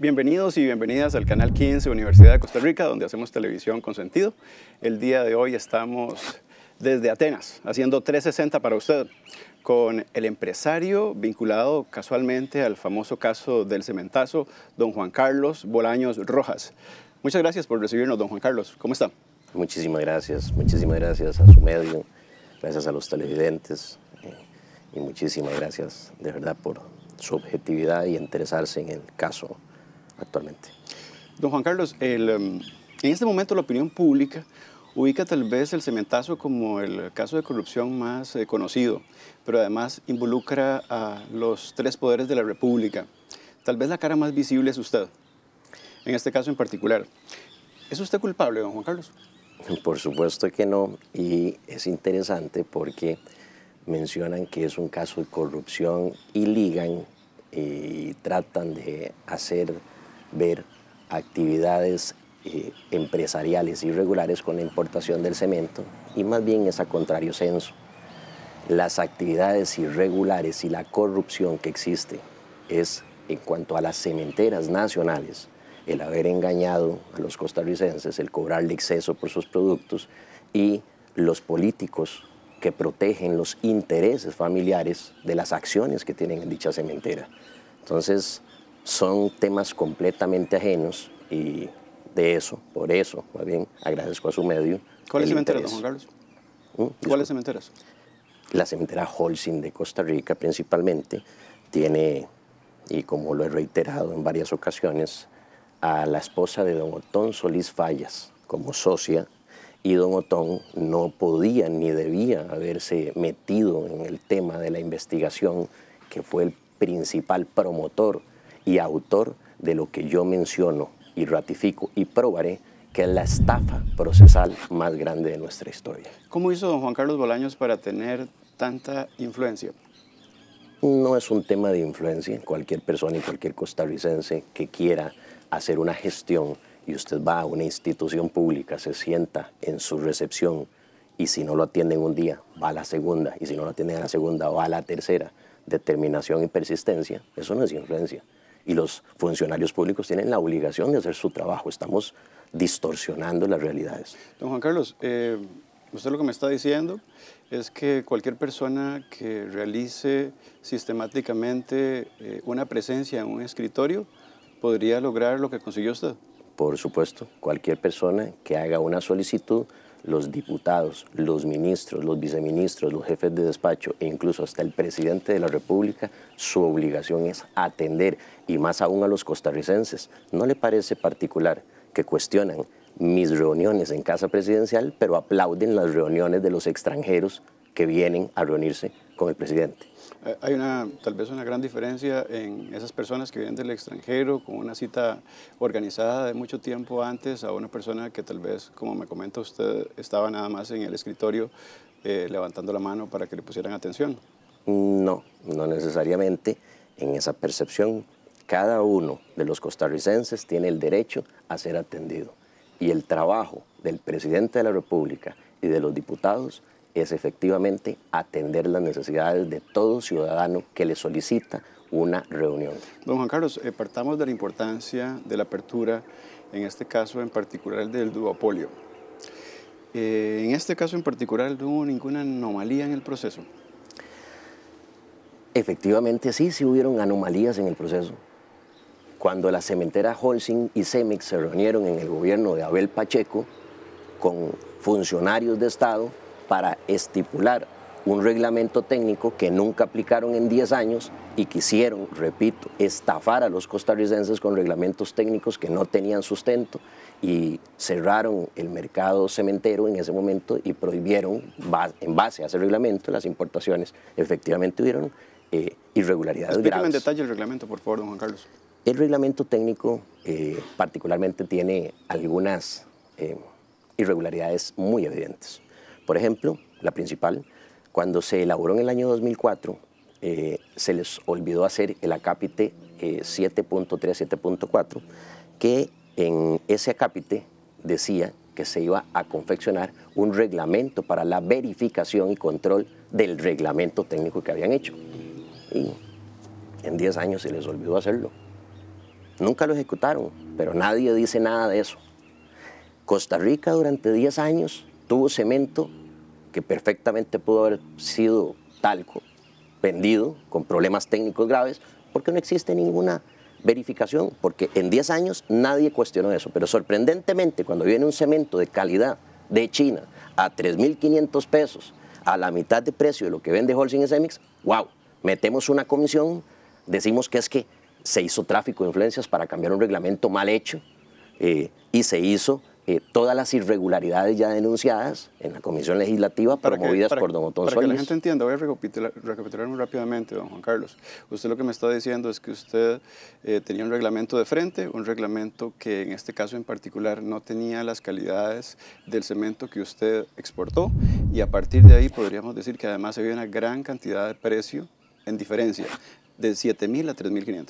Bienvenidos y bienvenidas al canal 15 Universidad de Costa Rica, donde hacemos televisión con sentido. El día de hoy estamos desde Atenas, haciendo 360 para usted, con el empresario vinculado casualmente al famoso caso del cementazo, don Juan Carlos Bolaños Rojas. Muchas gracias por recibirnos, don Juan Carlos. ¿Cómo está? Muchísimas gracias, muchísimas gracias a su medio, gracias a los televidentes eh, y muchísimas gracias de verdad por su objetividad y interesarse en el caso actualmente. Don Juan Carlos, em, en este momento la opinión pública ubica tal vez el cementazo como el caso de corrupción más eh, conocido, pero además involucra a los tres poderes de la República. Tal vez la cara más visible es usted, en este caso en particular. ¿Es usted culpable, don Juan Carlos? Por supuesto que no, y es interesante porque mencionan que es un caso de corrupción y ligan y tratan de hacer ver actividades eh, empresariales irregulares con la importación del cemento y más bien es a contrario censo. Las actividades irregulares y la corrupción que existe es en cuanto a las cementeras nacionales, el haber engañado a los costarricenses, el cobrarle exceso por sus productos y los políticos que protegen los intereses familiares de las acciones que tienen en dicha cementera. Entonces, son temas completamente ajenos y de eso, por eso, más bien, agradezco a su medio. ¿Cuál es la cementera, don Carlos? Mm, es la cementera? La cementera Holcim de Costa Rica principalmente tiene, y como lo he reiterado en varias ocasiones, a la esposa de don Otón Solís Fallas como socia y don Otón no podía ni debía haberse metido en el tema de la investigación que fue el principal promotor y autor de lo que yo menciono y ratifico y probaré que es la estafa procesal más grande de nuestra historia. ¿Cómo hizo don Juan Carlos Bolaños para tener tanta influencia? No es un tema de influencia. Cualquier persona y cualquier costarricense que quiera hacer una gestión y usted va a una institución pública, se sienta en su recepción y si no lo atienden un día, va a la segunda y si no lo atienden a la segunda, va a la tercera, determinación y persistencia, eso no es influencia. Y los funcionarios públicos tienen la obligación de hacer su trabajo, estamos distorsionando las realidades. Don Juan Carlos, eh, usted lo que me está diciendo es que cualquier persona que realice sistemáticamente eh, una presencia en un escritorio, podría lograr lo que consiguió usted? Por supuesto, cualquier persona que haga una solicitud, los diputados, los ministros, los viceministros, los jefes de despacho e incluso hasta el presidente de la República, su obligación es atender y más aún a los costarricenses. ¿No le parece particular que cuestionan mis reuniones en casa presidencial, pero aplauden las reuniones de los extranjeros que vienen a reunirse con el presidente? Eh, hay una, tal vez una gran diferencia en esas personas que vienen del extranjero con una cita organizada de mucho tiempo antes a una persona que tal vez, como me comenta usted, estaba nada más en el escritorio eh, levantando la mano para que le pusieran atención. No, no necesariamente en esa percepción. Cada uno de los costarricenses tiene el derecho a ser atendido y el trabajo del presidente de la República y de los diputados es efectivamente atender las necesidades de todo ciudadano que le solicita una reunión. Don Juan Carlos, eh, partamos de la importancia de la apertura, en este caso en particular del duopolio. Eh, en este caso en particular no hubo ninguna anomalía en el proceso. Efectivamente sí, sí hubieron anomalías en el proceso. Cuando la cementera Holcim y Cemex se reunieron en el gobierno de Abel Pacheco con funcionarios de Estado, para estipular un reglamento técnico que nunca aplicaron en 10 años y quisieron, repito, estafar a los costarricenses con reglamentos técnicos que no tenían sustento y cerraron el mercado cementero en ese momento y prohibieron, en base a ese reglamento, las importaciones. Efectivamente hubieron eh, irregularidades graves. en detalle el reglamento, por favor, don Juan Carlos. El reglamento técnico eh, particularmente tiene algunas eh, irregularidades muy evidentes. Por ejemplo, la principal, cuando se elaboró en el año 2004, eh, se les olvidó hacer el acápite 7.37.4, 7.3, 7.4, que en ese acápite decía que se iba a confeccionar un reglamento para la verificación y control del reglamento técnico que habían hecho. Y en 10 años se les olvidó hacerlo. Nunca lo ejecutaron, pero nadie dice nada de eso. Costa Rica durante 10 años tuvo cemento que perfectamente pudo haber sido talco, vendido con problemas técnicos graves, porque no existe ninguna verificación, porque en 10 años nadie cuestionó eso. Pero sorprendentemente, cuando viene un cemento de calidad de China a 3.500 pesos, a la mitad de precio de lo que vende Holcim y mix wow, metemos una comisión, decimos que es que se hizo tráfico de influencias para cambiar un reglamento mal hecho eh, y se hizo eh, todas las irregularidades ya denunciadas en la Comisión Legislativa promovidas por don Otón Para que la gente entienda, voy a recapitular, muy rápidamente, don Juan Carlos. Usted lo que me está diciendo es que usted eh, tenía un reglamento de frente, un reglamento que en este caso en particular no tenía las calidades del cemento que usted exportó y a partir de ahí podríamos decir que además había una gran cantidad de precio en diferencia, de 7.000 a 3.500.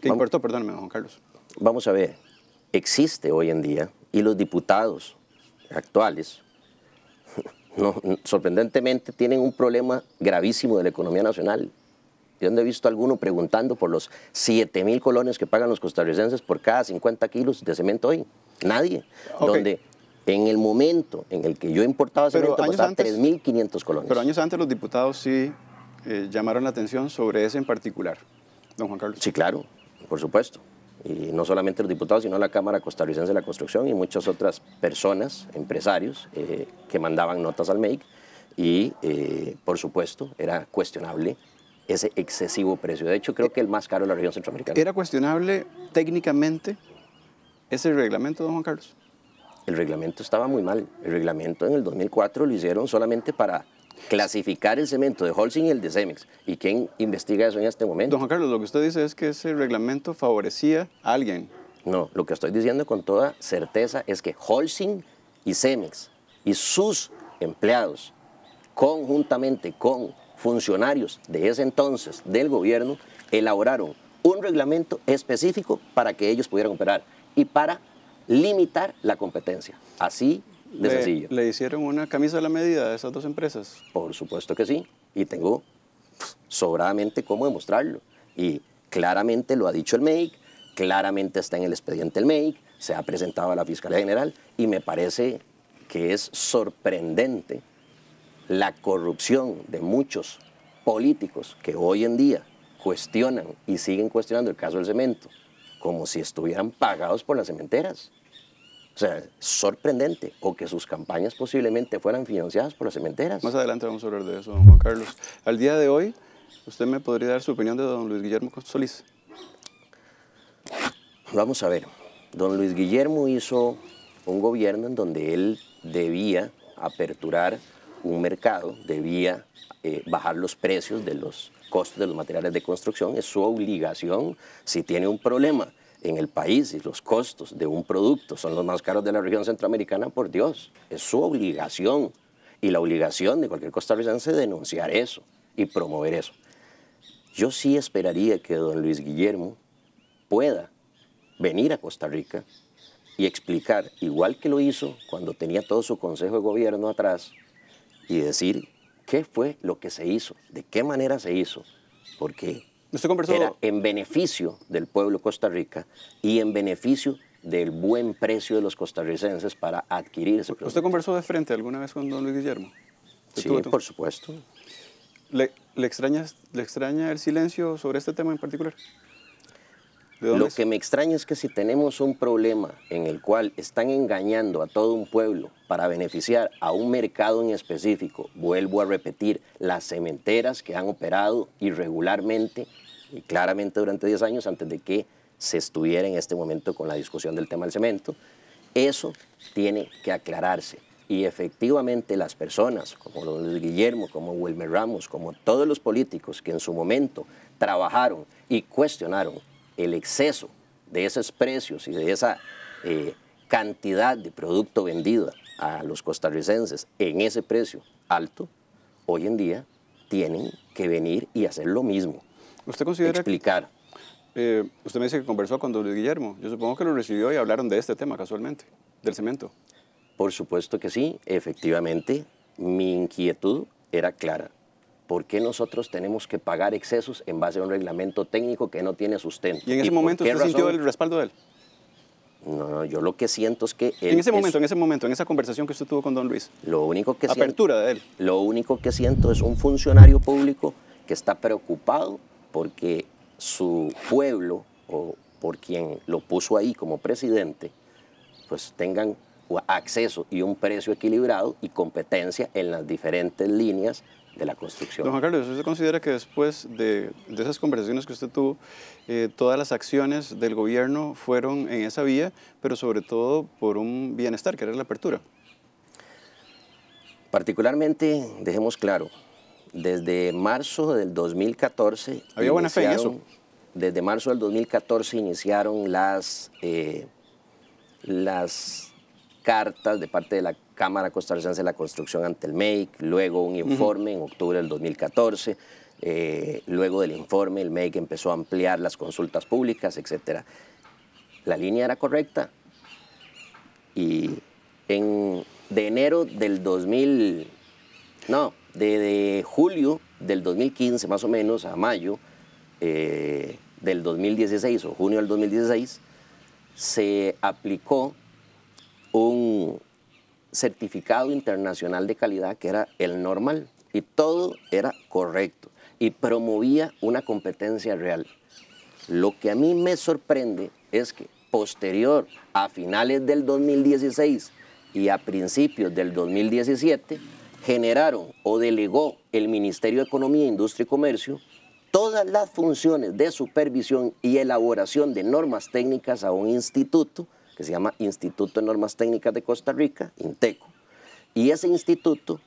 ¿Qué importó? Perdóname, don Juan Carlos. Vamos a ver existe hoy en día y los diputados actuales, no, sorprendentemente, tienen un problema gravísimo de la economía nacional. Yo no he visto alguno preguntando por los 7 mil colones que pagan los costarricenses por cada 50 kilos de cemento hoy. Nadie. Donde en el momento en el que yo importaba cemento costaba 3.500 colones. Pero años antes los diputados sí eh, llamaron la atención sobre ese en particular, don Juan Carlos. Sí, claro, por supuesto y no solamente los diputados, sino la Cámara Costarricense de la Construcción y muchas otras personas, empresarios, eh, que mandaban notas al MEIC y, eh, por supuesto, era cuestionable ese excesivo precio. De hecho, creo que el más caro de la región centroamericana. ¿Era cuestionable técnicamente ese reglamento, don Juan Carlos? El reglamento estaba muy mal. El reglamento en el 2004 lo hicieron solamente para clasificar el cemento de Holcim y el de Cemex. ¿Y quién investiga eso en este momento? Don Juan Carlos, lo que usted dice es que ese reglamento favorecía a alguien. No, lo que estoy diciendo con toda certeza es que Holcim y Cemex y sus empleados, conjuntamente con funcionarios de ese entonces del gobierno, elaboraron un reglamento específico para que ellos pudieran operar y para limitar la competencia. Así le, hicieron una camisa a la medida de esas dos empresas? Por supuesto que sí, y tengo sobradamente cómo demostrarlo. Y claramente lo ha dicho el MEIC, claramente está en el expediente el MEIC, se ha presentado a la Fiscalía General y me parece que es sorprendente la corrupción de muchos políticos que hoy en día cuestionan y siguen cuestionando el caso del cemento, como si estuvieran pagados por las cementeras. O sea, sorprendente, o que sus campañas posiblemente fueran financiadas por las cementeras. Más adelante vamos a hablar de eso, don Juan Carlos. Al día de hoy, ¿usted me podría dar su opinión de don Luis Guillermo Solís? Vamos a ver, don Luis Guillermo hizo un gobierno en donde él debía aperturar un mercado, debía eh, bajar los precios de los costos de los materiales de construcción, es su obligación si tiene un problema en el país y los costos de un producto son los más caros de la región centroamericana, por Dios, es su obligación y la obligación de cualquier costarricense denunciar eso y promover eso. Yo sí esperaría que don Luis Guillermo pueda venir a Costa Rica y explicar, igual que lo hizo cuando tenía todo su Consejo de Gobierno atrás, y decir qué fue lo que se hizo, de qué manera se hizo, porque Usted conversó... Era en beneficio del pueblo de Costa Rica y en beneficio del buen precio de los costarricenses para adquirir ese producto. ¿Usted conversó de frente alguna vez con don Luis Guillermo? Sí, por supuesto. ¿Le, le, ¿Le extraña el silencio sobre este tema en particular? Lo que me extraña es que si tenemos un problema en el cual están engañando a todo un pueblo para beneficiar a un mercado en específico, vuelvo a repetir, las cementeras que han operado irregularmente y claramente durante 10 años antes de que se estuviera en este momento con la discusión del tema del cemento, eso tiene que aclararse. Y efectivamente las personas, como don Luis Guillermo, como Wilmer Ramos, como todos los políticos que en su momento trabajaron y cuestionaron el exceso de esos precios y de esa eh, cantidad de producto vendida a los costarricenses en ese precio alto, hoy en día tienen que venir y hacer lo mismo. ¿Usted considera explicar? Eh, usted me dice que conversó con don Luis Guillermo. Yo supongo que lo recibió y hablaron de este tema casualmente, del cemento. Por supuesto que sí, efectivamente, mi inquietud era clara. ¿por qué nosotros tenemos que pagar excesos en base a un reglamento técnico que no tiene sustento? ¿Y en ese momento usted sintió el respaldo de él? No, no, yo lo que siento es que... en ese momento, en ese momento, en esa conversación que usted tuvo con don Luis. Lo único que Apertura de él. Lo único que siento es un funcionario público que está preocupado porque su pueblo o por quien lo puso ahí como presidente, pues tengan acceso y un precio equilibrado y competencia en las diferentes líneas de la construcción. Don Juan Carlos, ¿usted considera que después de, esas conversaciones que usted tuvo, eh, todas las acciones del gobierno fueron en esa vía, pero sobre todo por un bienestar, que era la apertura? Particularmente, dejemos claro, desde marzo del 2014... ¿Había buena fe en eso? Desde marzo del 2014 iniciaron las, eh, las cartas de parte de la Cámara Costarricense de la Construcción ante el MEIC, luego un informe en octubre del 2014. Eh, luego del informe, el MEIC empezó a ampliar las consultas públicas, etc. La línea era correcta y en, de enero del 2000, no, de, julio del 2015 más o menos a mayo eh, del 2016 o junio del 2016, se aplicó un, certificado internacional de calidad que era el normal y todo era correcto y promovía una competencia real. Lo que a mí me sorprende es que posterior a finales del 2016 y a principios del 2017 generaron o delegó el Ministerio de Economía, Industria y Comercio todas las funciones de supervisión y elaboración de normas técnicas a un instituto que se llama Instituto de Normas Técnicas de Costa Rica, INTECO. Y ese instituto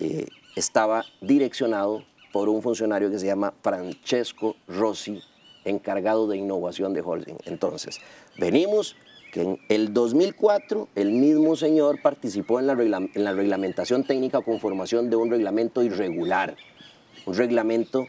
eh, estaba direccionado por un funcionario que se llama Francesco Rossi, encargado de innovación de Holding. Entonces, venimos que en el 2004 el mismo señor participó en la, en la reglamentación técnica con formación de un reglamento irregular, un reglamento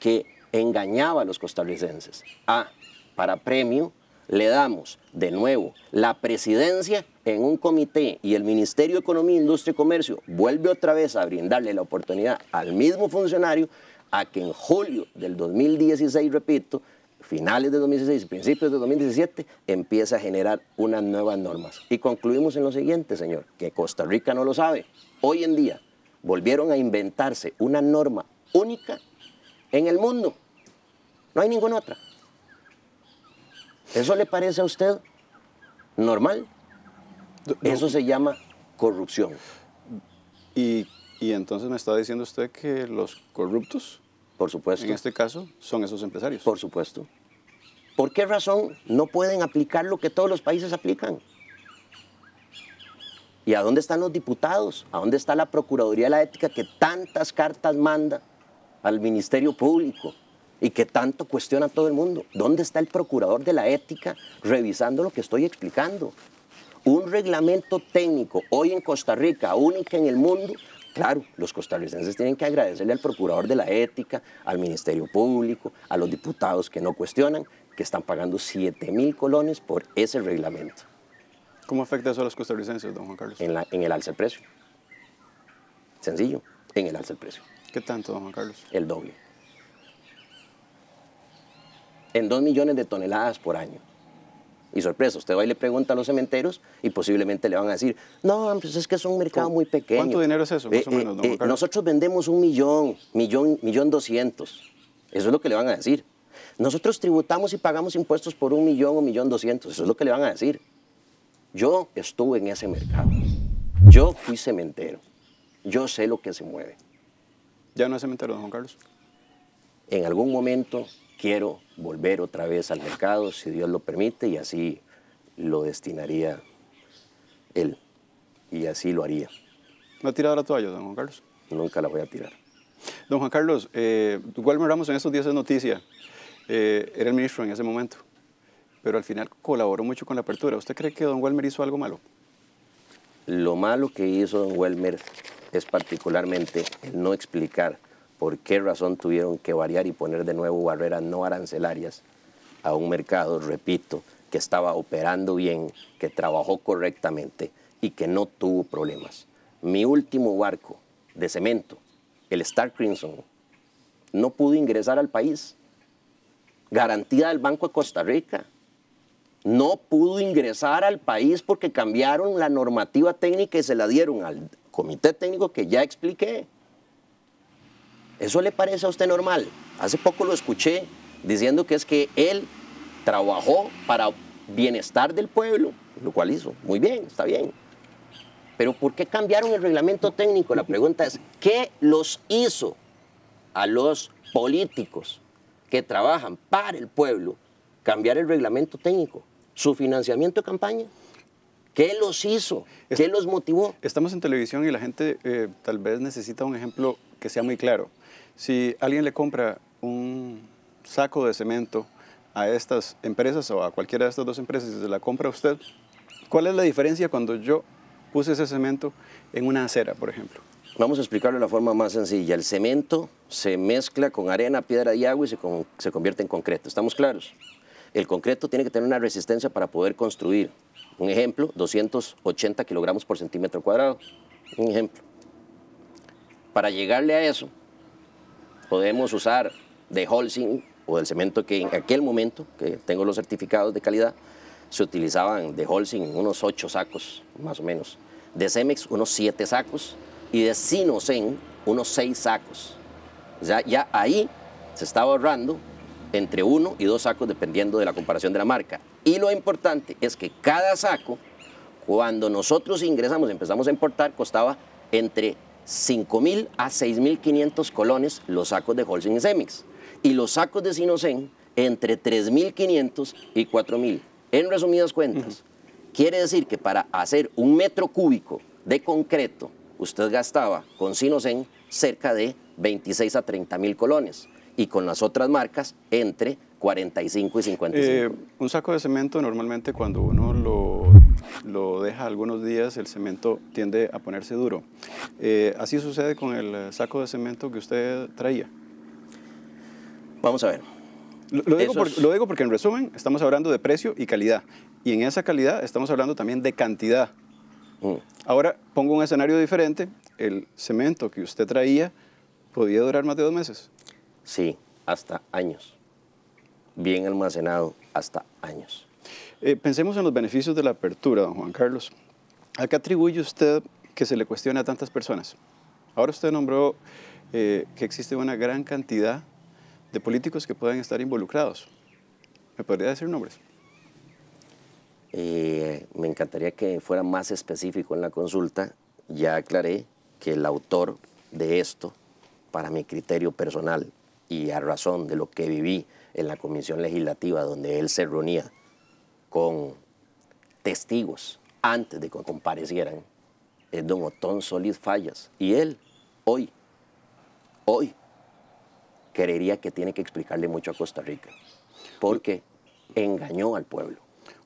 que engañaba a los costarricenses. A, para premio, le damos de nuevo la presidencia en un comité y el Ministerio de Economía, Industria y Comercio vuelve otra vez a brindarle la oportunidad al mismo funcionario a que en julio del 2016, repito, finales de 2016 y principios de 2017, empieza a generar unas nuevas normas. Y concluimos en lo siguiente, señor, que Costa Rica no lo sabe. Hoy en día volvieron a inventarse una norma única en el mundo. No hay ninguna otra. ¿Eso le parece a usted normal? Eso se llama corrupción. Y, y, entonces me está diciendo usted que los corruptos, por supuesto, en este caso, son esos empresarios. Por supuesto. ¿Por qué razón no pueden aplicar lo que todos los países aplican? ¿Y a dónde están los diputados? ¿A dónde está la Procuraduría de la Ética que tantas cartas manda al Ministerio Público? y que tanto cuestiona todo el mundo. ¿Dónde está el procurador de la ética revisando lo que estoy explicando? Un reglamento técnico hoy en Costa Rica, única en el mundo. Claro, los costarricenses tienen que agradecerle al procurador de la ética, al Ministerio Público, a los diputados que no cuestionan, que están pagando 7 mil colones por ese reglamento. ¿Cómo afecta eso a los costarricenses, don Juan Carlos? En, en el alza del precio. Sencillo, en el alza del precio. ¿Qué tanto, don Juan Carlos? El doble en 2 millones de toneladas por año. Y sorpresa, usted va y le pregunta a los cementeros y posiblemente le van a decir, no, pues es que es un mercado muy pequeño. ¿Cuánto dinero es eso? Eh, eh, eh, nosotros vendemos un millón, millón, millón doscientos. Eso es lo que le van a decir. Nosotros tributamos y pagamos impuestos por un millón o millón doscientos. Eso es lo que le van a decir. Yo estuve en ese mercado. Yo fui cementero. Yo sé lo que se mueve. ¿Ya no es cementero, don Carlos? En algún momento quiero volver otra vez al mercado, si Dios lo permite, y así lo destinaría él. Y así lo haría. ¿No ha tirado la toalla, don Juan Carlos? Nunca la voy a tirar. Don Juan Carlos, eh, Walmer Ramos en estos días de noticia. Eh, era el ministro en ese momento, pero al final colaboró mucho con la apertura. ¿Usted cree que don Walmer hizo algo malo? Lo malo que hizo don Walmer es particularmente el no explicar por qué razón tuvieron que variar y poner de nuevo barreras no arancelarias a un mercado, repito, que estaba operando bien, que trabajó correctamente y que no tuvo problemas. Mi último barco de cemento, el Star Crimson, no pudo ingresar al país. Garantía del Banco de Costa Rica. No pudo ingresar al país porque cambiaron la normativa técnica y se la dieron al comité técnico que ya expliqué. ¿Eso le parece a usted normal? Hace poco lo escuché diciendo que es que él trabajó para bienestar del pueblo, lo cual hizo. Muy bien, está bien. Pero ¿por qué cambiaron el reglamento técnico? La pregunta es, ¿qué los hizo a los políticos que trabajan para el pueblo cambiar el reglamento técnico? ¿Su financiamiento de campaña? ¿Qué los hizo? ¿Qué los motivó? Estamos en televisión y la gente eh, tal vez necesita un ejemplo que sea muy claro. Si alguien le compra un saco de cemento a estas empresas o a cualquiera de estas dos empresas y se la compra a usted, ¿cuál es la diferencia cuando yo puse ese cemento en una acera, por ejemplo? Vamos a explicarlo de la forma más sencilla. El cemento se mezcla con arena, piedra y agua y se, convierte en concreto. ¿Estamos claros? El concreto tiene que tener una resistencia para poder construir. Un ejemplo, 280 kilogramos por centímetro cuadrado. Un ejemplo. Para llegarle a eso, podemos usar de Holcim o del cemento que en aquel momento, que tengo los certificados de calidad, se utilizaban de Holcim unos ocho sacos, más o menos, de Cemex unos siete sacos y de Sinocen unos seis sacos. ya ya ahí se estaba ahorrando entre uno y dos sacos dependiendo de la comparación de la marca. Y lo importante es que cada saco, cuando nosotros ingresamos, empezamos a importar, costaba entre 5.000 a 6.500 colones los sacos de Holcim Semix. y los sacos de Sinocen entre 3.500 y 4.000. En resumidas cuentas, quiere decir que para hacer un metro cúbico de concreto, usted gastaba con Sinocen cerca de 26 a 30 mil colones y con las otras marcas entre 45 y 55. Eh, un saco de cemento normalmente cuando uno lo lo deja algunos días, el cemento tiende a ponerse duro. Eh, así sucede con el eh, saco de cemento que usted traía. Vamos a ver. Lo, digo porque en resumen estamos hablando de precio y calidad. Y en esa calidad estamos hablando también de cantidad. Mm. Ahora pongo un escenario diferente. El cemento que usted traía podía durar más de dos meses. Sí, hasta años. Bien almacenado, hasta años. Eh, pensemos en los beneficios de la apertura, don Juan Carlos. ¿A qué atribuye usted que se le cuestione a tantas personas? Ahora usted nombró eh, que existe una gran cantidad de políticos que pueden estar involucrados. ¿Me podría decir nombres? Eh, me encantaría que fuera más específico en la consulta. Ya aclaré que el autor de esto, para mi criterio personal y a razón de lo que viví en la comisión legislativa donde él se reunía con testigos antes de que comparecieran es don Otón Solís Fallas. Y él, hoy, hoy, creería que tiene que explicarle mucho a Costa Rica, porque engañó al pueblo.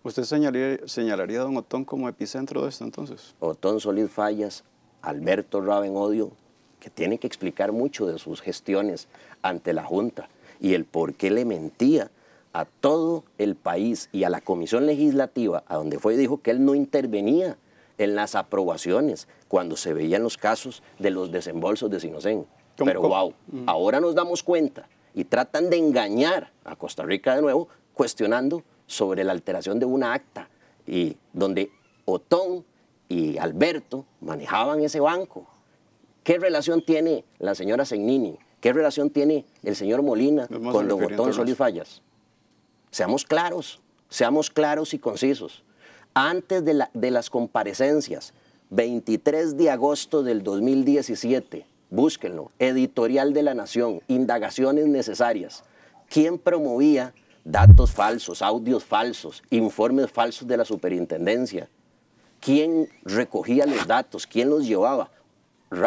¿Usted señalaría, señalaría a don Otón como epicentro de esto entonces? Otón Solís Fallas, Alberto Raben Odio, que tiene que explicar mucho de sus gestiones ante la Junta y el por qué le mentía a todo el país y a la Comisión Legislativa, a donde fue, dijo que él no intervenía en las aprobaciones cuando se veían los casos de los desembolsos de Sinocen. Pero wow, mm. ahora nos damos cuenta y tratan de engañar a Costa Rica de nuevo cuestionando sobre la alteración de una acta y donde Otón y Alberto manejaban ese banco. ¿Qué relación tiene la señora Segnini? ¿Qué relación tiene el señor Molina con los Otón Solís Fallas? Seamos claros, seamos claros y concisos. Antes de, las comparecencias, 23 de agosto del 2017, búsquenlo, Editorial de la Nación, Indagaciones Necesarias. ¿Quién promovía datos falsos, audios falsos, informes falsos de la superintendencia? ¿Quién recogía los datos? ¿Quién los llevaba?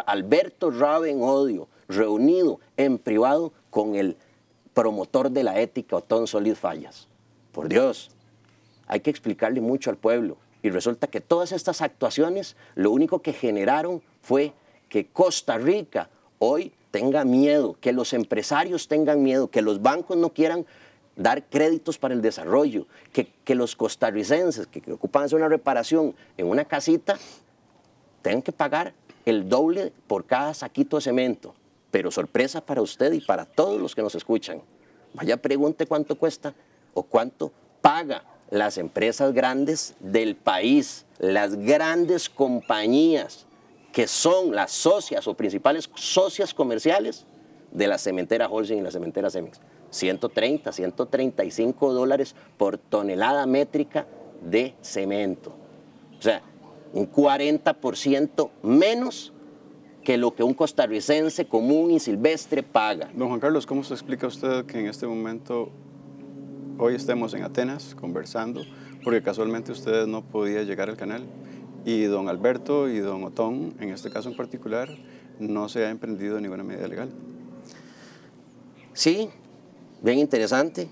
Alberto Raben Odio, reunido en privado con el promotor de la ética Otón Solid Fallas. Por Dios, hay que explicarle mucho al pueblo. Y resulta que todas estas actuaciones lo único que generaron fue que Costa Rica hoy tenga miedo, que los empresarios tengan miedo, que los bancos no quieran dar créditos para el desarrollo, que, los costarricenses que ocupan hacer una reparación en una casita tengan que pagar el doble por cada saquito de cemento. Pero sorpresa para usted y para todos los que nos escuchan. Vaya, pregunte cuánto cuesta o cuánto paga las empresas grandes del país, las grandes compañías que son las socias o principales socias comerciales de la cementera Holcim y la cementera Cemex. 130, 135 dólares por tonelada métrica de cemento. O sea, un 40% menos que lo que un costarricense común y silvestre paga. Don Juan Carlos, ¿cómo se explica usted que en este momento, hoy estemos en Atenas conversando, porque casualmente ustedes no podía llegar al canal? Y don Alberto y don Otón, en este caso en particular, no se ha emprendido ninguna medida legal. Sí, bien interesante.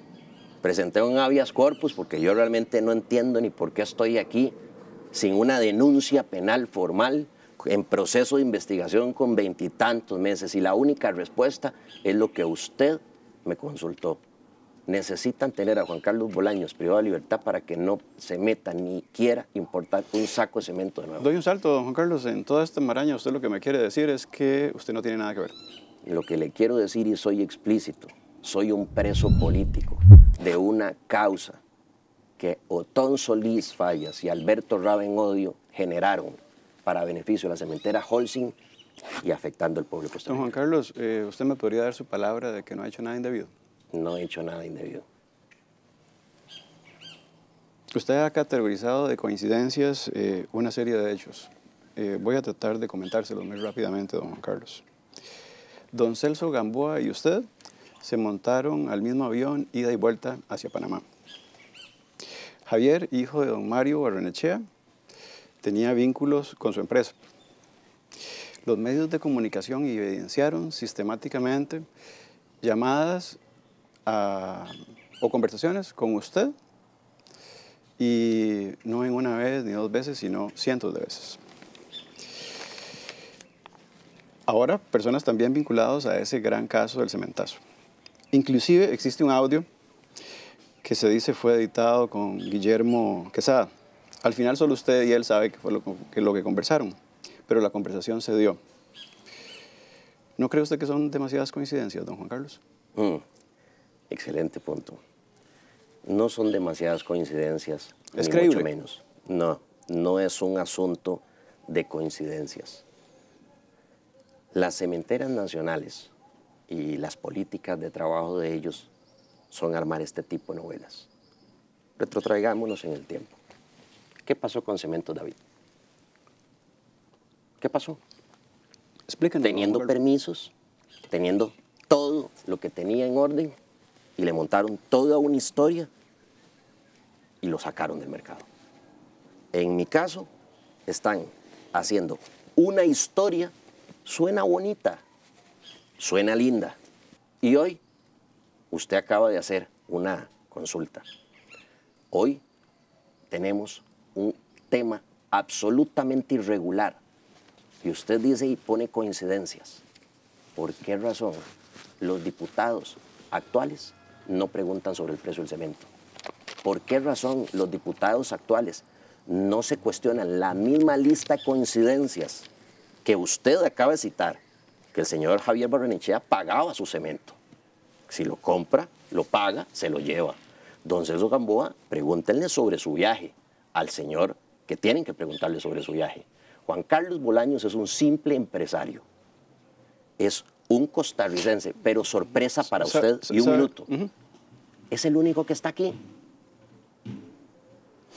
Presenté un habeas corpus porque yo realmente no entiendo ni por qué estoy aquí sin una denuncia penal formal en proceso de investigación con veintitantos meses y la única respuesta es lo que usted me consultó. Necesitan tener a Juan Carlos Bolaños privado de libertad para que no se meta ni quiera importar un saco de cemento de nuevo. Doy un salto, don Juan Carlos. En toda esta maraña usted lo que me quiere decir es que usted no tiene nada que ver. Lo que le quiero decir y soy explícito, soy un preso político de una causa que Otón Solís Fallas y Alberto Raben Odio generaron para beneficio de la cementera Holcim y afectando al pueblo Don Juan Carlos, eh, ¿usted me podría dar su palabra de que no ha hecho nada indebido? No he hecho nada indebido. Usted ha categorizado de coincidencias eh, una serie de hechos. Eh, voy a tratar de comentárselos muy rápidamente, don Juan Carlos. Don Celso Gamboa y usted se montaron al mismo avión ida y vuelta hacia Panamá. Javier, hijo de don Mario Barrenechea, tenía vínculos con su empresa. Los medios de comunicación evidenciaron sistemáticamente llamadas ah, o conversaciones con usted y no en una vez ni dos veces, sino cientos de veces. Ahora, personas también vinculadas a ese gran caso del cementazo. Inclusive existe un audio que se dice fue editado con Guillermo Quesada, al final solo usted y él sabe que fue lo que, conversaron, pero la conversación se dio. ¿No cree usted que son demasiadas coincidencias, don Juan Carlos? Mm, excelente punto. No son demasiadas coincidencias. ni Mucho menos. No, no es un asunto de coincidencias. Las cementeras nacionales y las políticas de trabajo de ellos son armar este tipo de novelas. Retrotraigámonos en el tiempo. ¿Qué pasó con Cemento David? ¿Qué pasó? Explíquenos. Teniendo permisos, teniendo todo lo que tenía en orden y le montaron toda una historia y lo sacaron del mercado. En mi caso, están haciendo una historia, suena bonita, suena linda. Y hoy, usted acaba de hacer una consulta. Hoy tenemos un tema absolutamente irregular y usted dice y pone coincidencias, ¿por qué razón los diputados actuales no preguntan sobre el precio del cemento? ¿Por qué razón los diputados actuales no se cuestionan la misma lista de coincidencias que usted acaba de citar, que el señor Javier Barrenechea pagaba su cemento? Si lo compra, lo paga, se lo lleva. Don Celso Gamboa, pregúntenle sobre su viaje, al señor que tienen que preguntarle sobre su viaje. Juan Carlos Bolaños es un simple empresario. Es un costarricense, pero sorpresa para usted y un minuto. Es el único que está aquí.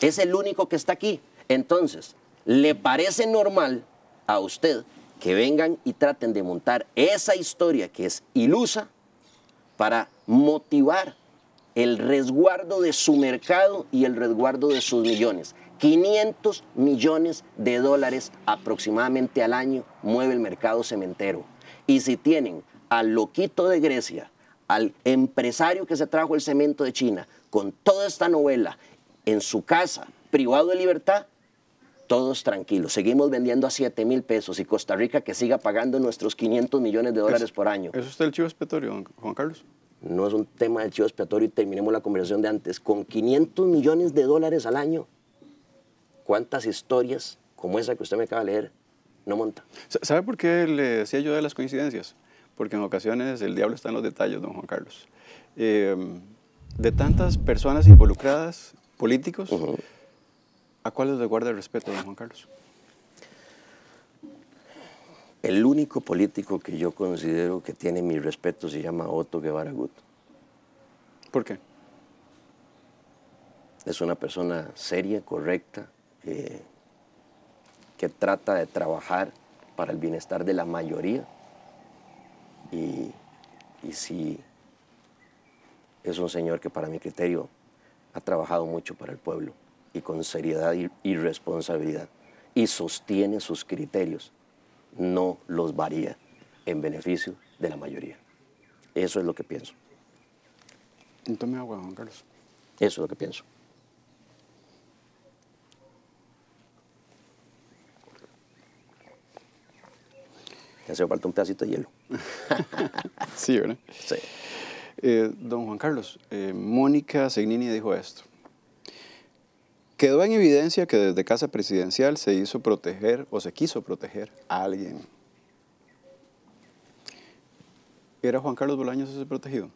Es el único que está aquí. Entonces, ¿le parece normal a usted que vengan y traten de montar esa historia que es ilusa para motivar el resguardo de su mercado y el resguardo de sus millones. 500 millones de dólares aproximadamente al año mueve el mercado cementero. Y si tienen al loquito de Grecia, al empresario que se trajo el cemento de China, con toda esta novela en su casa, privado de libertad, todos tranquilos. Seguimos vendiendo a 7 mil pesos y Costa Rica que siga pagando nuestros 500 millones de dólares por año. ¿Es usted el chivo expiatorio, Juan Carlos? No es un tema de chivo expiatorio y terminemos la conversación de antes. Con 500 millones de dólares al año, ¿cuántas historias como esa que usted me acaba de leer no monta? ¿Sabe por qué le decía yo de las coincidencias? Porque en ocasiones el diablo está en los detalles, don Juan Carlos. Em, de tantas personas involucradas, políticos, ¿a cuáles le guarda el respeto, don Juan Carlos? El único político que yo considero que tiene mi respeto se llama Otto Guevara Guto. ¿Por qué? Es una persona seria, correcta, que trata de trabajar para el bienestar de la mayoría. Y, sí, es un señor que para mi criterio ha trabajado mucho para el pueblo y con seriedad y responsabilidad y sostiene sus criterios no los varía en beneficio de la mayoría. Eso es lo que pienso. Tome agua, don Carlos. Eso es lo que pienso. Ya se falta un pedacito de hielo. sí, ¿verdad? Sí. Eh, don Juan Carlos, eh, Mónica Segnini dijo esto. Quedó en evidencia que desde Casa Presidencial se hizo proteger o se quiso proteger a alguien. ¿Era Juan Carlos Bolaños ese protegido?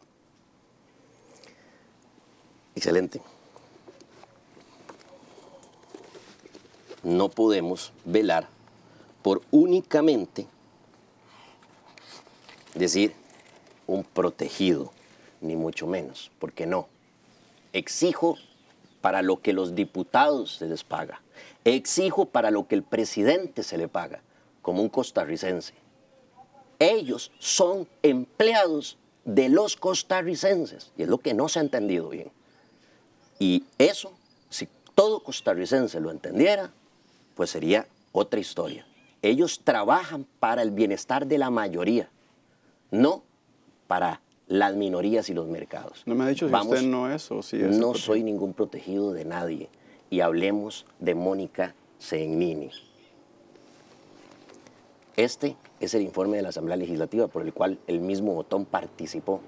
Excelente. No podemos velar por únicamente decir un protegido, ni mucho menos, porque no. Exijo para lo que los diputados se les paga. Exijo para lo que el presidente se le paga, como un costarricense. Ellos son empleados de los costarricenses, y es lo que no se ha entendido bien. Y eso, si todo costarricense lo entendiera, pues sería otra historia. Ellos trabajan para el bienestar de la mayoría, no para las minorías y los mercados. No me ha dicho si usted no es o si es. No soy ningún protegido de nadie. Y hablemos de Mónica Zenini. Este es el informe de la Asamblea Legislativa por el cual el mismo Botón participó.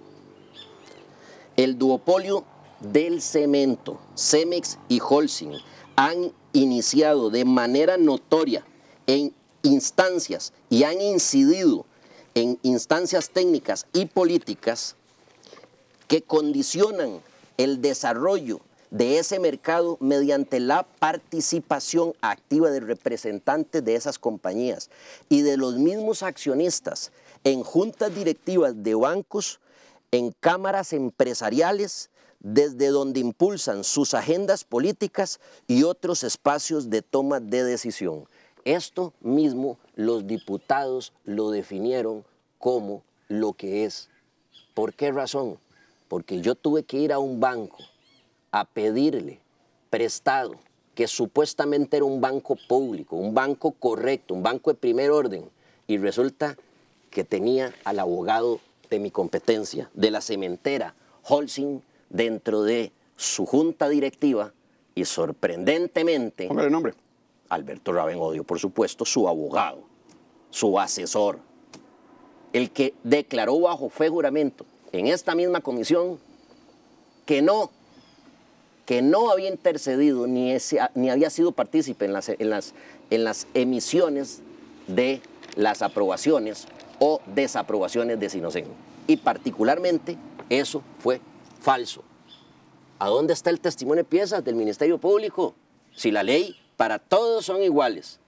El duopolio del cemento, Cemex y Holcim, han iniciado de manera notoria en instancias y han incidido en instancias técnicas y políticas que condicionan el desarrollo de ese mercado mediante la participación activa de representantes de esas compañías y de los mismos accionistas en juntas directivas de bancos, en cámaras empresariales, desde donde impulsan sus agendas políticas y otros espacios de toma de decisión. Esto mismo los diputados lo definieron como lo que es. ¿Por qué razón? Porque yo tuve que ir a un banco a pedirle prestado, que supuestamente era un banco público, un banco correcto, un banco de primer orden, y resulta que tenía al abogado de mi competencia, de la cementera, Holsing, dentro de su junta directiva, y sorprendentemente... Póngale nombre Alberto Odio, por supuesto, su abogado, su asesor, el que declaró bajo fe juramento en esta misma comisión que no, que no había intercedido ni, ni había sido partícipe en las, en, las, en las emisiones de las aprobaciones o desaprobaciones de Sinocen. Y particularmente eso fue falso. ¿A dónde está el testimonio de piezas del Ministerio Público? Si la ley para todos son iguales.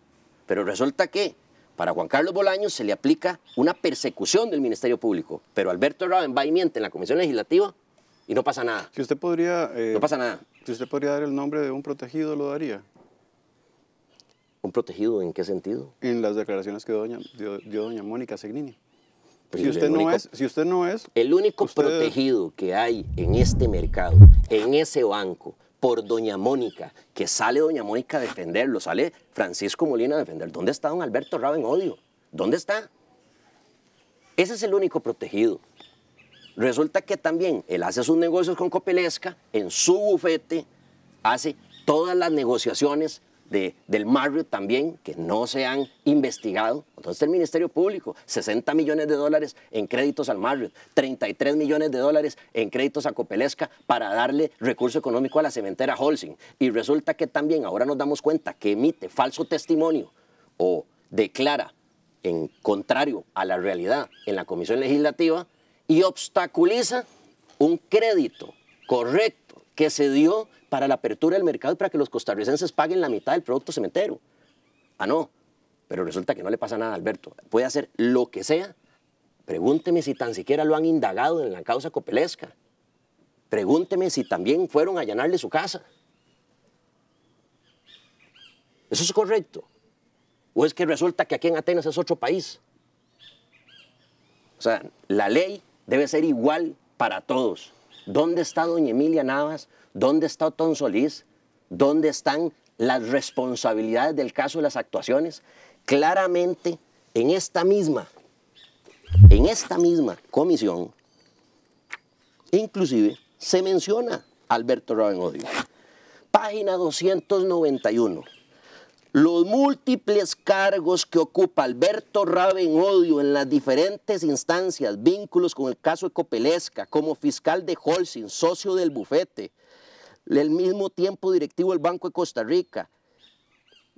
Pero resulta que para Juan Carlos Bolaños se le aplica una persecución del Ministerio Público, pero Alberto Raben va y miente en la Comisión Legislativa y no pasa nada. Si usted podría... Eh, no pasa nada. Si usted podría dar el nombre de un protegido, ¿lo daría? ¿Un protegido en qué sentido? En las declaraciones que doña, dio, doña Mónica Segnini. si, usted no es, si usted no es... El único protegido que hay en este mercado, en ese banco, por doña Mónica, que sale doña Mónica a defenderlo, sale Francisco Molina a defender. ¿Dónde está don Alberto Raba en odio? ¿Dónde está? Ese es el único protegido. Resulta que también él hace sus negocios con Copelesca, en su bufete, hace todas las negociaciones del Marriott también, que no se han investigado. Entonces el Ministerio Público, 60 millones de dólares en créditos al Marriott, 33 millones de dólares en créditos a Copelesca para darle recurso económico a la cementera Holcim. Y resulta que también ahora nos damos cuenta que emite falso testimonio o declara en contrario a la realidad en la Comisión Legislativa y obstaculiza un crédito correcto que se dio para la apertura del mercado y para que los costarricenses paguen la mitad del producto cementero. Ah, no, pero resulta que no le pasa nada a Alberto. Puede hacer lo que sea. Pregúnteme si tan siquiera lo han indagado en la causa copelesca. Pregúnteme si también fueron a allanarle su casa. ¿Eso es correcto? ¿O es que resulta que aquí en Atenas es otro país? O sea, la ley debe ser igual para todos. ¿Dónde está doña Emilia Navas? ¿Dónde está Otón Solís? ¿Dónde están las responsabilidades del caso de las actuaciones? Claramente, en esta misma, en esta misma comisión, inclusive se menciona Alberto Robin Odio. Página 291 los múltiples cargos que ocupa Alberto Odio en las diferentes instancias, vínculos con el caso Ecopelesca, como fiscal de Holcim, socio del bufete, el mismo tiempo directivo del Banco de Costa Rica,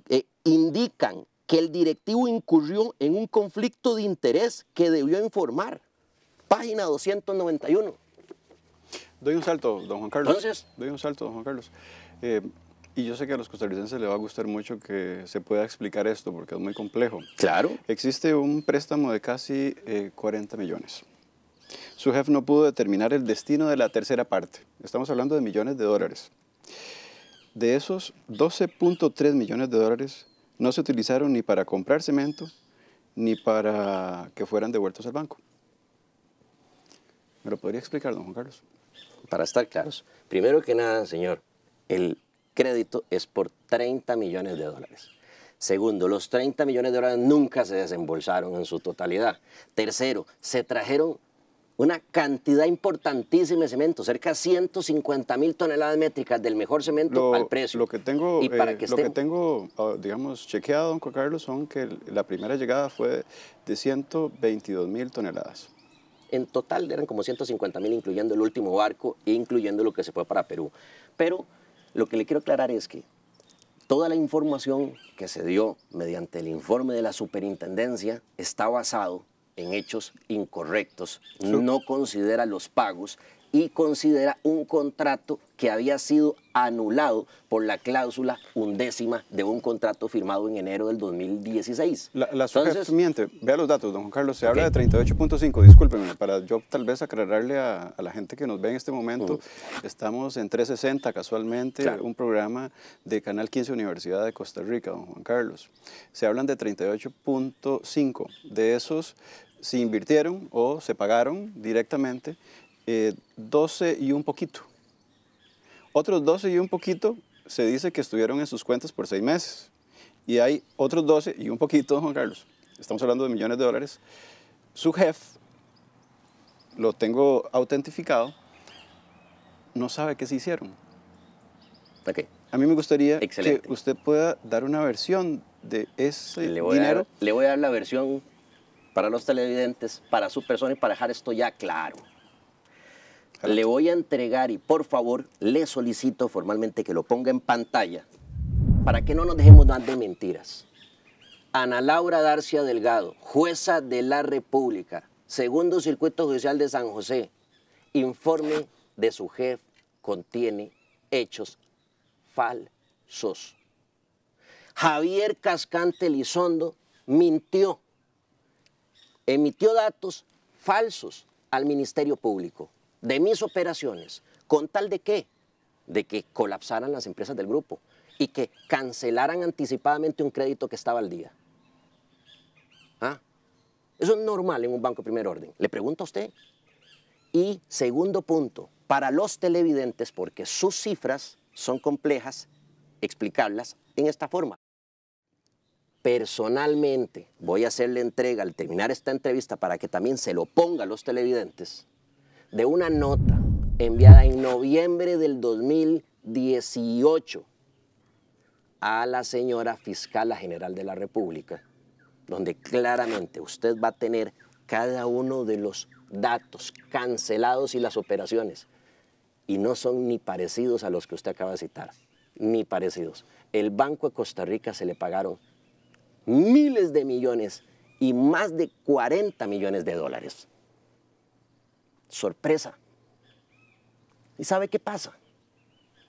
eh, indican que el directivo incurrió en un conflicto de interés que debió informar. Página 291. Doy un salto, don Juan Carlos. Gracias. doy un salto, don Juan Carlos. Eh, y yo sé que a los costarricenses les va a gustar mucho que se pueda explicar esto porque es muy complejo. Claro. Existe un préstamo de casi 40 eh, millones. Su jefe no pudo determinar el destino de la tercera parte. Estamos hablando de millones de dólares. De esos 12.3 millones de dólares no se utilizaron ni para comprar cemento ni para que fueran devueltos al banco. ¿Me lo podría explicar, don Juan Carlos? Para estar claros, primero que nada, señor, el crédito es por 30 millones de dólares. Segundo, los 30 millones de dólares nunca se desembolsaron en su totalidad. Tercero, se trajeron una cantidad importantísima de cemento, cerca de 150 mil toneladas métricas del mejor cemento al precio. Lo que tengo, eh, lo que tengo ah, digamos, chequeado, don Carlos, son que la primera llegada fue de 122 mil toneladas. En total eran como 150 mil, incluyendo el último barco, e incluyendo lo que se fue para Perú. Pero lo que le quiero aclarar es que toda la información que se dio mediante el informe de la superintendencia está basado en hechos incorrectos, no considera los pagos y considera un contrato que había sido anulado por la cláusula undécima de un contrato firmado en enero del 2016. La, la miente, vea los datos, don Juan Carlos, se habla de 38.5, Disculpenme, para yo tal vez aclararle a, la gente que nos ve en este momento, estamos en 360 casualmente, un programa de Canal 15 Universidad de Costa Rica, don Juan Carlos. Se hablan de 38.5, de esos se invirtieron o se pagaron directamente 12 eh, y un poquito. Otros 12 y un poquito se dice que estuvieron en sus cuentas por seis meses. Y hay otros 12 y un poquito, Juan Carlos, estamos hablando de millones de dólares. Su jefe, lo tengo autentificado, no sabe qué se hicieron. qué? A mí me gustaría que usted pueda dar una versión de ese dinero. le voy a dar la versión para los televidentes, para su persona y para dejar esto ya claro. Le voy a entregar y por favor le solicito formalmente que lo ponga en pantalla para que no nos dejemos más de mentiras. Ana Laura Darcia Delgado, jueza de la República, segundo circuito judicial de San José, informe de su jefe contiene hechos falsos. Javier Cascante Lizondo mintió, emitió datos falsos al Ministerio Público de mis operaciones, con tal de qué? De que colapsaran las empresas del grupo y que cancelaran anticipadamente un crédito que estaba al día. ¿Ah? Eso es normal en un banco de primer orden. Le pregunto a usted. Y segundo punto, para los televidentes, porque sus cifras son complejas, explicarlas en esta forma. Personalmente voy a hacerle entrega al terminar esta entrevista para que también se lo ponga a los televidentes de una nota enviada en noviembre del 2018 a la señora fiscal general de la República, donde claramente usted va a tener cada uno de los datos cancelados y las operaciones, y no son ni parecidos a los que usted acaba de citar, ni parecidos. El Banco de Costa Rica se le pagaron miles de millones y más de 40 millones de dólares sorpresa. ¿Y sabe qué pasa?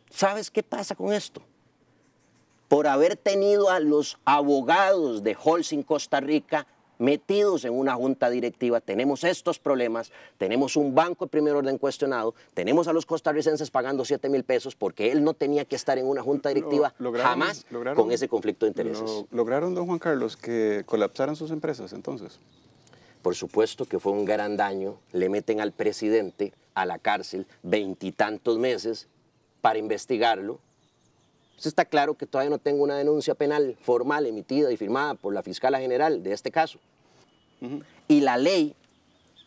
¿Sabes qué pasa con esto? Por haber tenido a los abogados de Holcim Costa Rica metidos en una junta directiva, tenemos estos problemas, tenemos un banco de primer orden cuestionado, tenemos a los costarricenses pagando 7 mil pesos porque él no tenía que estar en una junta directiva jamás con ese conflicto de intereses. ¿Lograron, don Juan Carlos, que colapsaran sus empresas entonces? Por supuesto que fue un gran daño. Le meten al presidente a la cárcel veintitantos meses para investigarlo. está claro que todavía no tengo una denuncia penal formal emitida y firmada por la fiscal general de este caso. Y la ley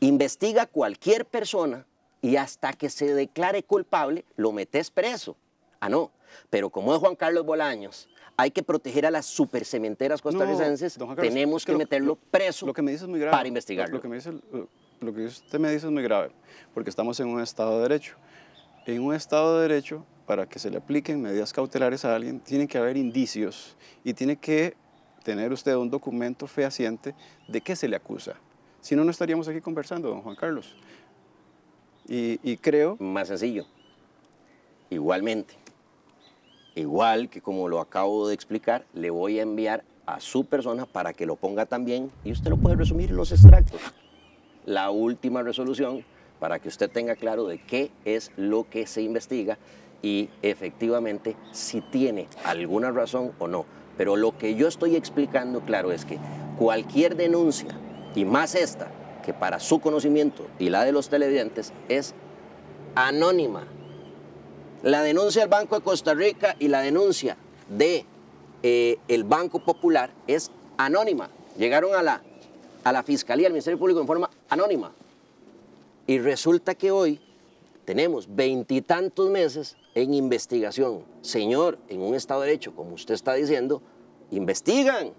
investiga a cualquier persona y hasta que se declare culpable lo metes preso. Ah, no. Pero como es Juan Carlos Bolaños, hay que proteger a las supercementeras costarricenses, tenemos que, meterlo preso lo que me muy grave. para investigarlo. Lo que, eh, que usted me dice es muy grave, porque estamos en un Estado de Derecho. En un Estado de Derecho, para que se le apliquen medidas cautelares a alguien, tiene que haber indicios y tiene que tener usted un documento fehaciente de qué se le acusa. Si no, no estaríamos aquí conversando, don Juan Carlos. Y, y creo... Más sencillo. Igualmente igual que como lo acabo de explicar, le voy a enviar a su persona para que lo ponga también y usted lo puede resumir los extractos. La última resolución para que usted tenga claro de qué es lo que se investiga y efectivamente si tiene alguna razón o no. Pero lo que yo estoy explicando, claro, es que cualquier denuncia, y más esta, que para su conocimiento y la de los televidentes es anónima, la denuncia del Banco de Costa Rica y la denuncia de eh, el Banco Popular es anónima. Llegaron a la, a la Fiscalía, al Ministerio Público en forma anónima. Y resulta que hoy tenemos veintitantos meses en investigación. Señor, en un Estado de Derecho, como usted está diciendo, investigan.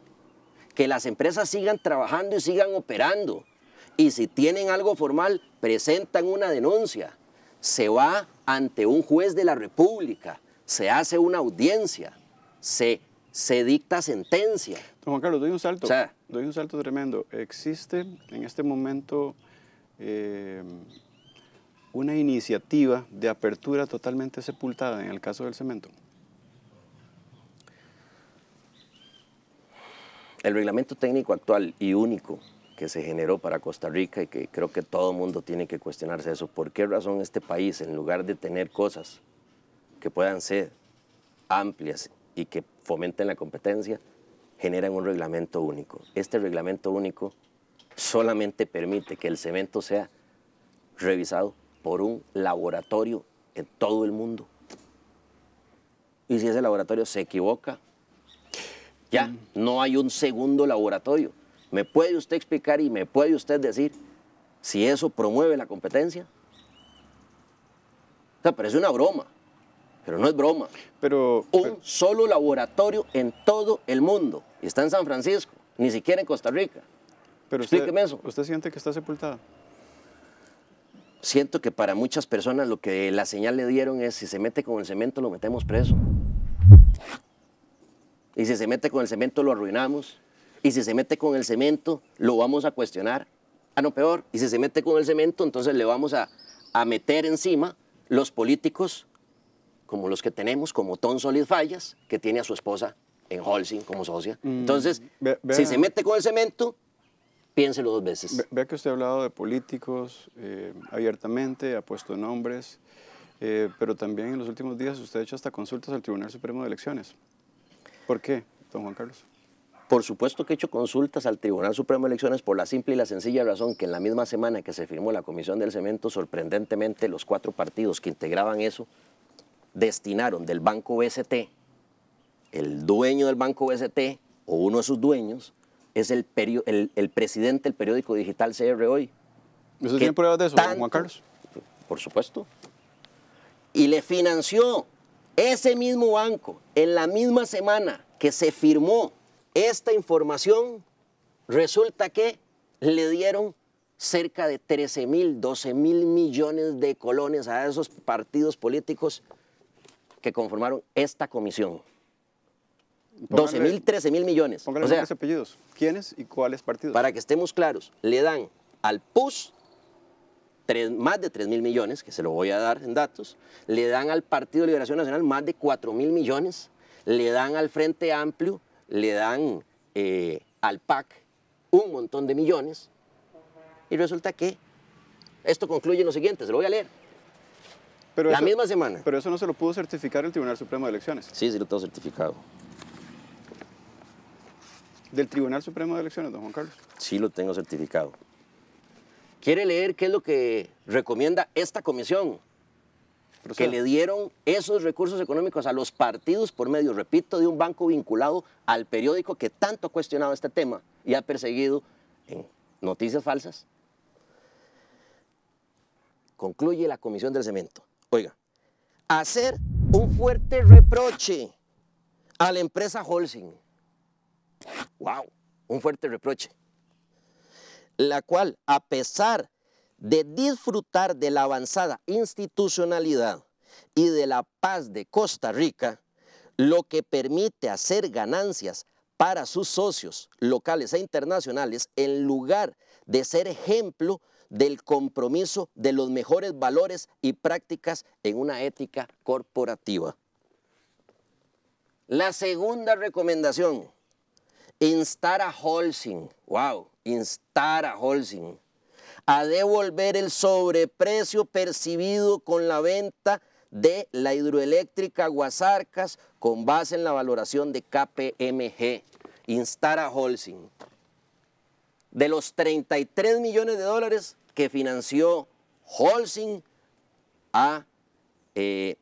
Que las empresas sigan trabajando y sigan operando. Y si tienen algo formal, presentan una denuncia. Se va ante un juez de la República, se hace una audiencia, se, dicta sentencia. Don Juan Carlos, doy un salto, doy un salto tremendo. Existe en este momento eh, una iniciativa de apertura totalmente sepultada en el caso del cemento. El reglamento técnico actual y único que se generó para Costa Rica y que creo que todo el mundo tiene que cuestionarse eso. ¿Por qué razón este país, en lugar de tener cosas que puedan ser amplias y que fomenten la competencia, generan un reglamento único? Este reglamento único solamente permite que el cemento sea revisado por un laboratorio en todo el mundo. Y si ese laboratorio se equivoca, ya mm. no hay un segundo laboratorio. ¿Me puede usted explicar y me puede usted decir si eso promueve la competencia? O sea, parece una broma, pero no es broma. Pero, Un solo laboratorio en todo el mundo. Y está en San Francisco, ni siquiera en Costa Rica. Pero usted, Explíqueme eso. ¿Usted siente que está sepultada? Siento que para muchas personas lo que la señal le dieron es si se mete con el cemento lo metemos preso. Y si se mete con el cemento lo arruinamos y si se mete con el cemento, lo vamos a cuestionar. Ah, no, peor, y si se mete con el cemento, entonces le vamos a, a meter encima los políticos como los que tenemos, como Tom solid Fallas, que tiene a su esposa en Holcim como socia. Mm, entonces, si se mete con el cemento, piénselo dos veces. Ve, vea que usted ha hablado de políticos eh, abiertamente, ha puesto nombres, eh, pero también en los últimos días usted ha hecho hasta consultas al Tribunal Supremo de Elecciones. ¿Por qué, don Juan Carlos? Por supuesto que he hecho consultas al Tribunal Supremo de Elecciones por la simple y la sencilla razón que en la misma semana que se firmó la Comisión del Cemento, sorprendentemente los cuatro partidos que integraban eso destinaron del Banco BST, el dueño del Banco BST o uno de sus dueños, es el, el, presidente del periódico digital CR Hoy. ¿Eso tiene pruebas de eso, Juan Carlos? Por supuesto. Y le financió ese mismo banco en la misma semana que se firmó esta información resulta que le dieron cerca de 13 mil, 12 mil millones de colones a esos partidos políticos que conformaron esta comisión. 12 mil, 13 mil millones. apellidos. ¿Quiénes y cuáles partidos? Para que estemos claros, le dan al PUS más de 3 mil millones, que se lo voy a dar en datos, le dan al Partido de Liberación Nacional más de 4 mil millones, le dan al Frente Amplio le dan eh, al PAC un montón de millones y resulta que esto concluye en lo siguiente, se lo voy a leer. Pero la misma semana. Pero eso no se lo pudo certificar el Tribunal Supremo de Elecciones. Sí, sí lo tengo certificado. ¿Del Tribunal Supremo de Elecciones, don Juan Carlos? Sí, lo tengo certificado. ¿Quiere leer qué es lo que recomienda esta comisión? que le dieron esos recursos económicos a los partidos por medio, repito, de un banco vinculado al periódico que tanto ha cuestionado este tema y ha perseguido en noticias falsas. Concluye la Comisión del Cemento. Oiga, hacer un fuerte reproche a la empresa Holcim. ¡Wow! Un fuerte reproche. La cual, a pesar de disfrutar de la avanzada institucionalidad y de la paz de Costa Rica, lo que permite hacer ganancias para sus socios locales e internacionales en lugar de ser ejemplo del compromiso de los mejores valores y prácticas en una ética corporativa. La segunda recomendación, instar a wow, instar a a devolver el sobreprecio percibido con la venta de la hidroeléctrica Guasarcas con base en la valoración de KPMG. Instar a De los 33 millones de dólares que financió Holcim al eh,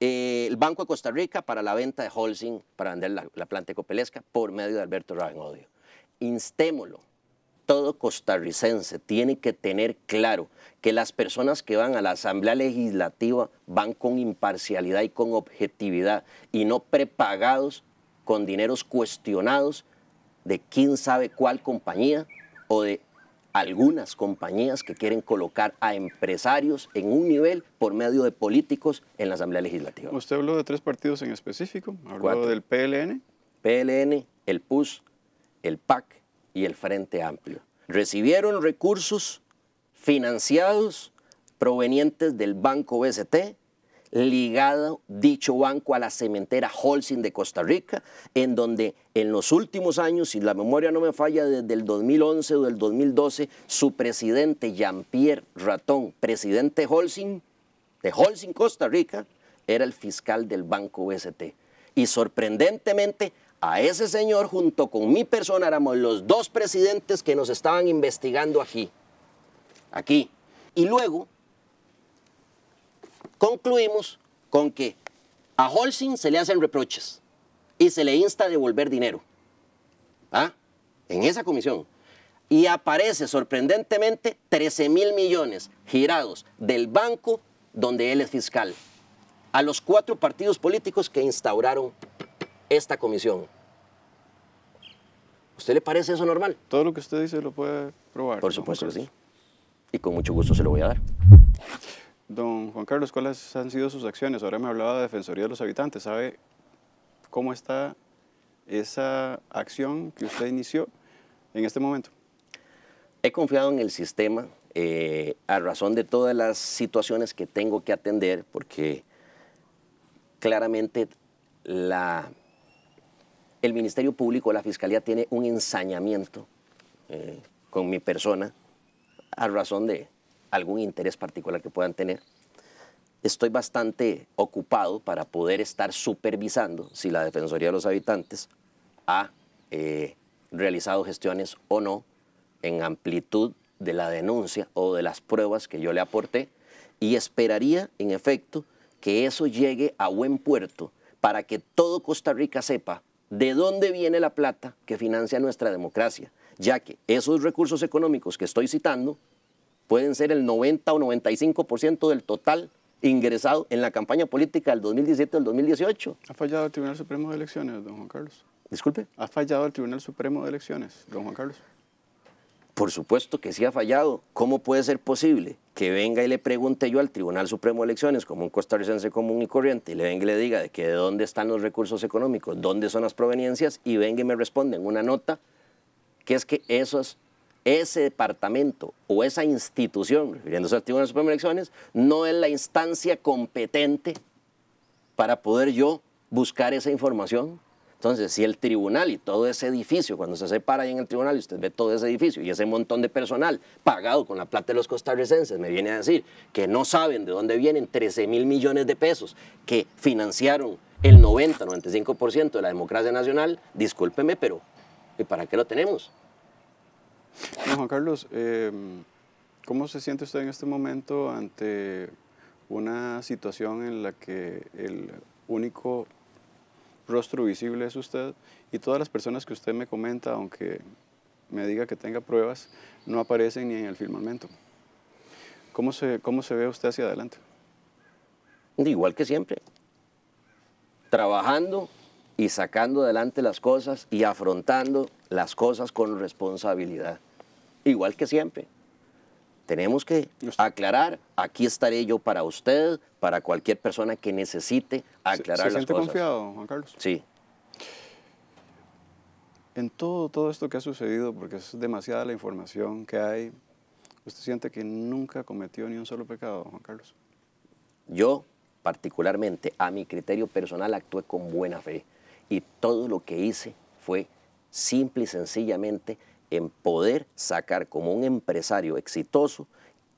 eh, el Banco de Costa Rica para la venta de Holcim para vender la, planta ecopelesca por medio de Alberto Ravenodio. Instémolo Instémoslo todo costarricense tiene que tener claro que las personas que van a la Asamblea Legislativa van con imparcialidad y con objetividad y no prepagados con dineros cuestionados de quién sabe cuál compañía o de algunas compañías que quieren colocar a empresarios en un nivel por medio de políticos en la Asamblea Legislativa. Usted habló de tres partidos en específico, habló del PLN. PLN, el PUS, el PAC y el Frente Amplio. Recibieron recursos financiados provenientes del Banco BST, ligado dicho banco a la cementera Holcim de Costa Rica, en donde en los últimos años, si la memoria no me falla, desde el 2011 o el 2012, su presidente Jean-Pierre Ratón, presidente Holcim, de Holcim Costa Rica, era el fiscal del Banco BST. Y sorprendentemente, a ese señor junto con mi persona éramos los dos presidentes que nos estaban investigando aquí. Aquí. Y luego concluimos con que a Holcim se le hacen reproches y se le insta a devolver dinero. ¿Ah? En esa comisión. Y aparece sorprendentemente 13 mil millones girados del banco donde él es fiscal a los cuatro partidos políticos que instauraron esta comisión. ¿Usted le parece eso normal? Todo lo que usted dice lo puede probar. Por supuesto que sí. Y con mucho gusto se lo voy a dar. Don Juan Carlos, ¿cuáles han sido sus acciones? Ahora me hablaba de Defensoría de los Habitantes. ¿Sabe cómo está esa acción que usted inició en este momento? He confiado en el sistema eh, a razón de todas las situaciones que tengo que atender, porque claramente la el Ministerio Público, la Fiscalía tiene un ensañamiento eh, con mi persona a razón de algún interés particular que puedan tener. Estoy bastante ocupado para poder estar supervisando si la Defensoría de los Habitantes ha eh, realizado gestiones o no en amplitud de la denuncia o de las pruebas que yo le aporté y esperaría, en efecto, que eso llegue a buen puerto para que todo Costa Rica sepa de dónde viene la plata que financia nuestra democracia, ya que esos recursos económicos que estoy citando pueden ser el 90 o 95% del total ingresado en la campaña política del 2017 al 2018. ¿Ha fallado el Tribunal Supremo de Elecciones, don Juan Carlos? Disculpe. ¿Ha fallado el Tribunal Supremo de Elecciones, don Juan Carlos? Por supuesto que sí ha fallado. ¿Cómo puede ser posible que venga y le pregunte yo al Tribunal Supremo de Elecciones, como un costarricense común y corriente, y le venga y le diga de que de dónde están los recursos económicos, dónde son las proveniencias, y venga y me responde en una nota que es que esos, ese departamento o esa institución, refiriéndose al Tribunal Supremo de Elecciones, no es la instancia competente para poder yo buscar esa información entonces, si el tribunal y todo ese edificio, cuando se separa ahí en el tribunal y usted ve todo ese edificio y ese montón de personal pagado con la plata de los costarricenses, me viene a decir que no saben de dónde vienen 13 mil millones de pesos que financiaron el 90, 95% de la democracia nacional, discúlpeme, pero ¿y para qué lo tenemos? Juan Carlos, em, ¿cómo se siente usted en este momento ante una situación en la que el único rostro visible es usted y todas las personas que usted me comenta, aunque me diga que tenga pruebas, no aparecen ni en el firmamento. ¿Cómo se, ve usted hacia adelante? Igual que siempre, trabajando y sacando adelante las cosas y afrontando las cosas con responsabilidad, igual que siempre tenemos que aclarar, aquí estaré yo para usted, para cualquier persona que necesite aclarar ¿Se, se siente confiado, Juan Carlos? Sí. En todo, todo esto que ha sucedido, porque es demasiada la información que hay, ¿usted siente que nunca cometió ni un solo pecado, Juan Carlos? Yo, particularmente, a mi criterio personal, actué con buena fe y todo lo que hice fue simple y sencillamente en poder sacar como un empresario exitoso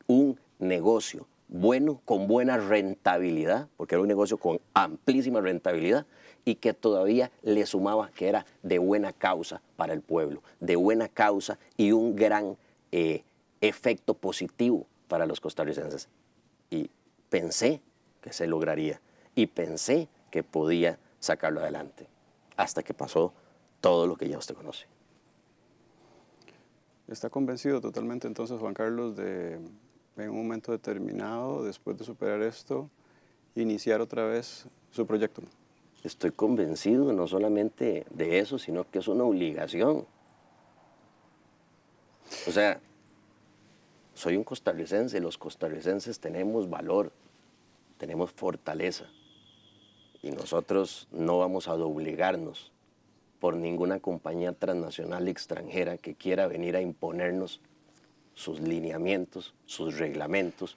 un negocio bueno, con buena rentabilidad, porque era un negocio con amplísima rentabilidad y que todavía le sumaba que era de buena causa para el pueblo, de buena causa y un gran eh, efecto positivo para los costarricenses. Y pensé que se lograría y pensé que podía sacarlo adelante, hasta que pasó todo lo que ya usted conoce. Está convencido totalmente entonces Juan Carlos de en un momento determinado, después de superar esto, iniciar otra vez su proyecto. Estoy convencido no solamente de eso, sino que es una obligación. O sea, soy un costarricense, los costarricenses tenemos valor, tenemos fortaleza y nosotros no vamos a doblegarnos por ninguna compañía transnacional extranjera que quiera venir a imponernos sus lineamientos, sus reglamentos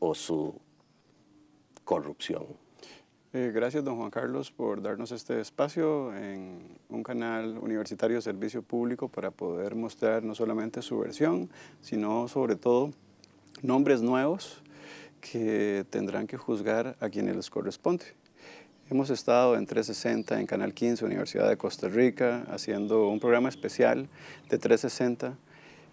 o su corrupción. Eh, gracias, don Juan Carlos, por darnos este espacio en un canal universitario de servicio público para poder mostrar no solamente su versión, sino sobre todo nombres nuevos que tendrán que juzgar a quienes les corresponde. Hemos estado en 360 en Canal 15, Universidad de Costa Rica, haciendo un programa especial de 360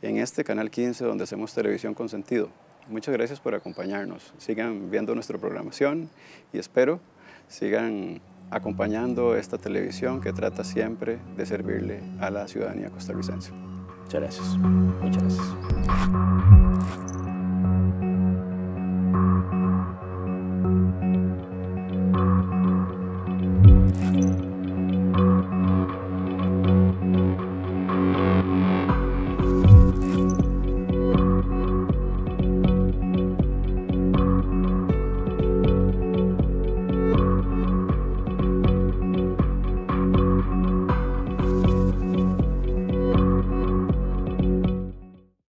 en este Canal 15 donde hacemos televisión con sentido. Muchas gracias por acompañarnos. Sigan viendo nuestra programación y espero sigan acompañando esta televisión que trata siempre de servirle a la ciudadanía costarricense. Muchas gracias. Muchas gracias.